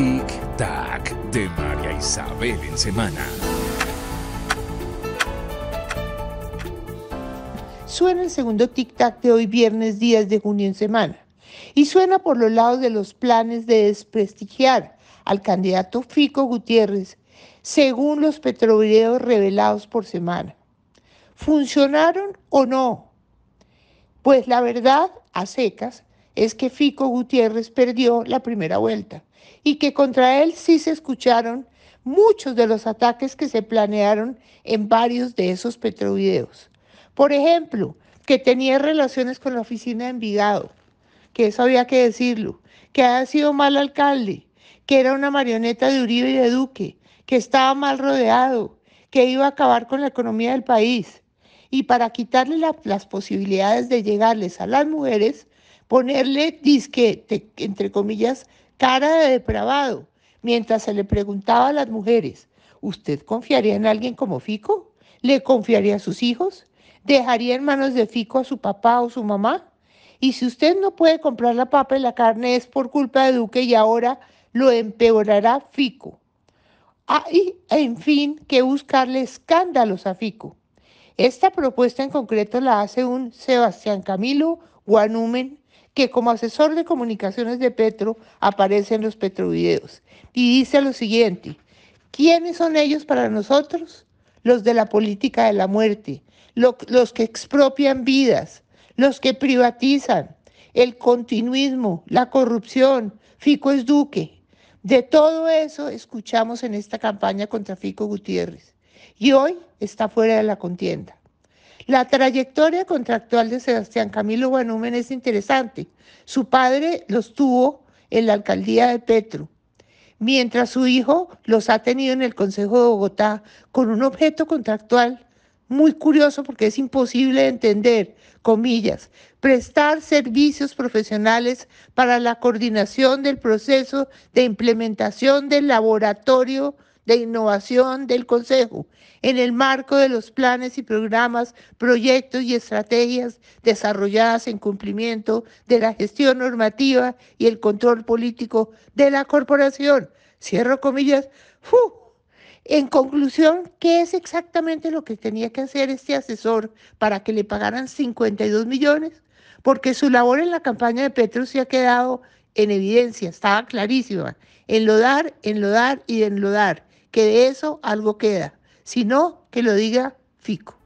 Tic Tac de María Isabel en semana. Suena el segundo Tic Tac de hoy viernes 10 de junio en semana y suena por los lados de los planes de desprestigiar al candidato Fico Gutiérrez, según los petrovideos revelados por semana. ¿Funcionaron o no? Pues la verdad, a secas, es que Fico Gutiérrez perdió la primera vuelta y que contra él sí se escucharon muchos de los ataques que se planearon en varios de esos petrovideos. Por ejemplo, que tenía relaciones con la oficina de Envigado, que eso había que decirlo, que había sido mal alcalde, que era una marioneta de Uribe y de Duque, que estaba mal rodeado, que iba a acabar con la economía del país. Y para quitarle las posibilidades de llegarles a las mujeres, ponerle, disque, entre comillas, cara de depravado, mientras se le preguntaba a las mujeres, ¿usted confiaría en alguien como Fico? ¿Le confiaría a sus hijos? ¿Dejaría en manos de Fico a su papá o su mamá? Y si usted no puede comprar la papa y la carne es por culpa de Duque y ahora lo empeorará Fico. Hay, en fin, que buscarle escándalos a Fico. Esta propuesta en concreto la hace un Sebastián Camilo Guanumen que como asesor de comunicaciones de Petro aparece en los Petrovideos y dice lo siguiente, ¿quiénes son ellos para nosotros? Los de la política de la muerte, los que expropian vidas, los que privatizan, el continuismo, la corrupción, Fico es Duque. De todo eso escuchamos en esta campaña contra Fico Gutiérrez y hoy está fuera de la contienda. La trayectoria contractual de Sebastián Camilo Guanumen es interesante. Su padre los tuvo en la alcaldía de Petro, mientras su hijo los ha tenido en el Consejo de Bogotá con un objeto contractual muy curioso porque es imposible entender, comillas, prestar servicios profesionales para la coordinación del proceso de implementación del laboratorio de innovación del Consejo en el marco de los planes y programas, proyectos y estrategias desarrolladas en cumplimiento de la gestión normativa y el control político de la corporación. Cierro comillas. En conclusión, ¿qué es exactamente lo que tenía que hacer este asesor para que le pagaran 52 millones? Porque su labor en la campaña de Petro se ha quedado en evidencia, estaba clarísima, enlodar, enlodar y enlodar que de eso algo queda. sino que lo diga Fico.